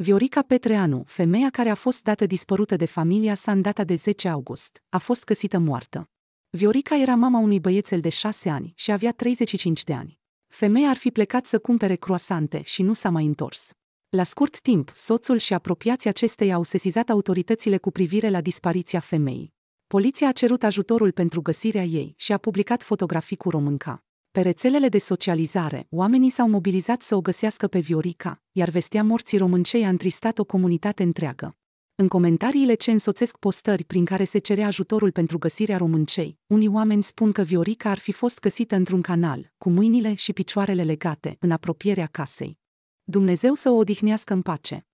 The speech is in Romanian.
Viorica Petreanu, femeia care a fost dată dispărută de familia sa în data de 10 august, a fost găsită moartă. Viorica era mama unui băiețel de 6 ani și avea 35 de ani. Femeia ar fi plecat să cumpere croasante și nu s-a mai întors. La scurt timp, soțul și apropiații acesteia au sesizat autoritățile cu privire la dispariția femeii. Poliția a cerut ajutorul pentru găsirea ei și a publicat fotografii cu românca. Pe rețelele de socializare, oamenii s-au mobilizat să o găsească pe Viorica, iar vestea morții româncei a întristat o comunitate întreagă. În comentariile ce însoțesc postări prin care se cere ajutorul pentru găsirea româncei, unii oameni spun că Viorica ar fi fost găsită într-un canal, cu mâinile și picioarele legate, în apropierea casei. Dumnezeu să o odihnească în pace.